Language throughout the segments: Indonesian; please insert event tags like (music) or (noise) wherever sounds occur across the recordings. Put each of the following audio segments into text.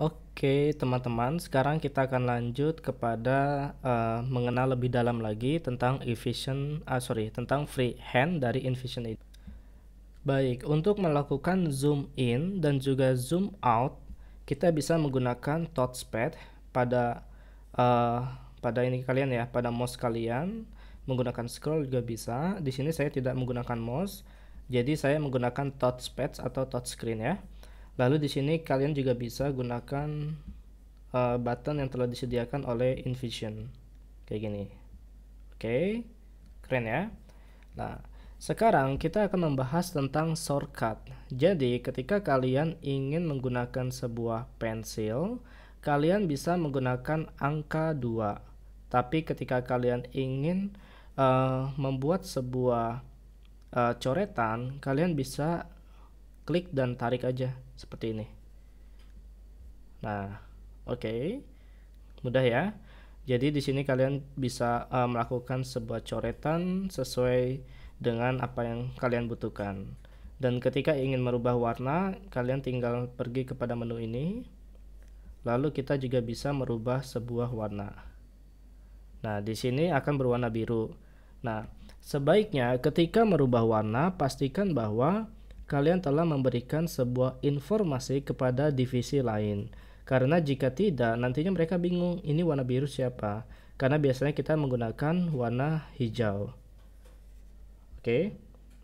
Oke, teman-teman, sekarang kita akan lanjut kepada uh, mengenal lebih dalam lagi tentang efficient, uh, ah, sorry, tentang free hand dari InVision. itu. Baik, untuk melakukan zoom in dan juga zoom out, kita bisa menggunakan touchpad pada uh, pada ini kalian ya, pada mouse kalian menggunakan scroll juga bisa. Di sini saya tidak menggunakan mouse, jadi saya menggunakan touchpad atau touchscreen ya. Lalu di sini kalian juga bisa gunakan uh, button yang telah disediakan oleh InVision. Kayak gini. Oke. Okay. Keren ya. Nah, sekarang kita akan membahas tentang shortcut. Jadi, ketika kalian ingin menggunakan sebuah pensil, kalian bisa menggunakan angka 2. Tapi ketika kalian ingin uh, membuat sebuah uh, coretan, kalian bisa klik dan tarik aja seperti ini nah oke okay. mudah ya jadi di sini kalian bisa uh, melakukan sebuah coretan sesuai dengan apa yang kalian butuhkan. Dan ketika ingin merubah warna, kalian tinggal pergi kepada menu ini. Lalu kita juga bisa merubah sebuah warna. Nah, di sini akan berwarna biru. Nah, sebaiknya ketika merubah warna, pastikan bahwa kalian telah memberikan sebuah informasi kepada divisi lain. Karena jika tidak, nantinya mereka bingung ini warna biru siapa. Karena biasanya kita menggunakan warna hijau. Oke,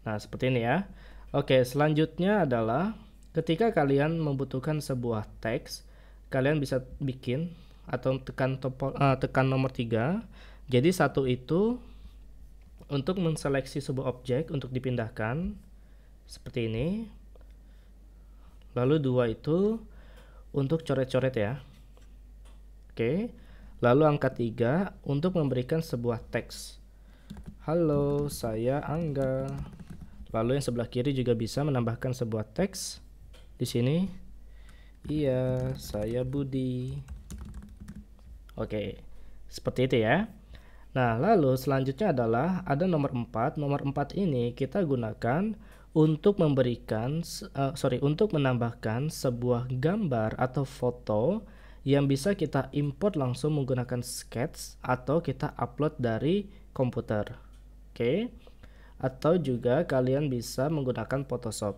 nah seperti ini ya. Oke, selanjutnya adalah ketika kalian membutuhkan sebuah teks, kalian bisa bikin atau tekan, topo, uh, eh, tekan nomor 3. Jadi satu itu untuk menseleksi sebuah objek untuk dipindahkan seperti ini lalu dua itu untuk coret-coret ya oke lalu angka tiga untuk memberikan sebuah teks halo saya Angga lalu yang sebelah kiri juga bisa menambahkan sebuah teks di sini iya saya Budi oke seperti itu ya Nah, lalu selanjutnya adalah ada nomor 4. Nomor 4 ini kita gunakan untuk memberikan uh, sorry, untuk menambahkan sebuah gambar atau foto yang bisa kita import langsung menggunakan sketch atau kita upload dari komputer. Oke. Okay? Atau juga kalian bisa menggunakan Photoshop.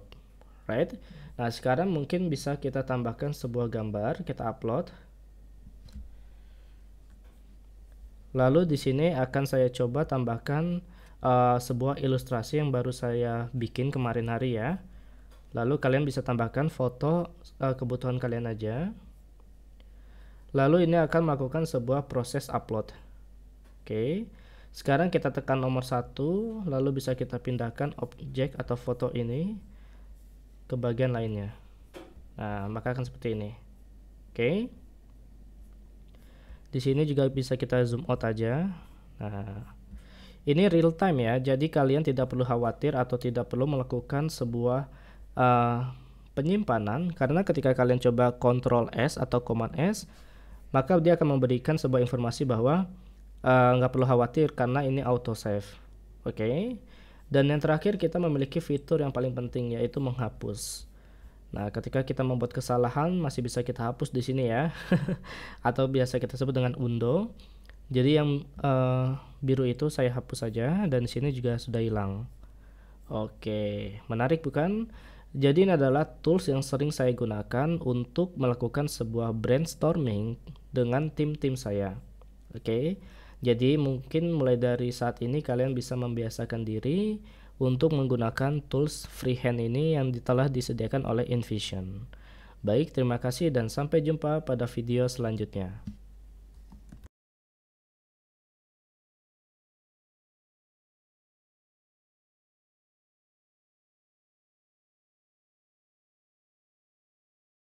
Right? Nah, sekarang mungkin bisa kita tambahkan sebuah gambar, kita upload. Lalu di sini akan saya coba tambahkan uh, sebuah ilustrasi yang baru saya bikin kemarin hari ya. Lalu kalian bisa tambahkan foto uh, kebutuhan kalian aja. Lalu ini akan melakukan sebuah proses upload. Oke. Sekarang kita tekan nomor satu, lalu bisa kita pindahkan objek atau foto ini ke bagian lainnya. Nah, maka akan seperti ini. Oke. Okay. Di sini juga bisa kita zoom out aja. Nah, ini real time ya, jadi kalian tidak perlu khawatir atau tidak perlu melakukan sebuah uh, penyimpanan karena ketika kalian coba Ctrl S atau Command S, maka dia akan memberikan sebuah informasi bahwa uh, nggak perlu khawatir karena ini auto save. Oke. Okay? Dan yang terakhir kita memiliki fitur yang paling penting yaitu menghapus. Nah, ketika kita membuat kesalahan masih bisa kita hapus di sini ya. (laughs) Atau biasa kita sebut dengan undo. Jadi yang uh, biru itu saya hapus saja dan di sini juga sudah hilang. Oke, menarik bukan? Jadi ini adalah tools yang sering saya gunakan untuk melakukan sebuah brainstorming dengan tim-tim saya. Oke. Jadi mungkin mulai dari saat ini kalian bisa membiasakan diri untuk menggunakan tools freehand ini yang telah disediakan oleh InVision. Baik, terima kasih dan sampai jumpa pada video selanjutnya.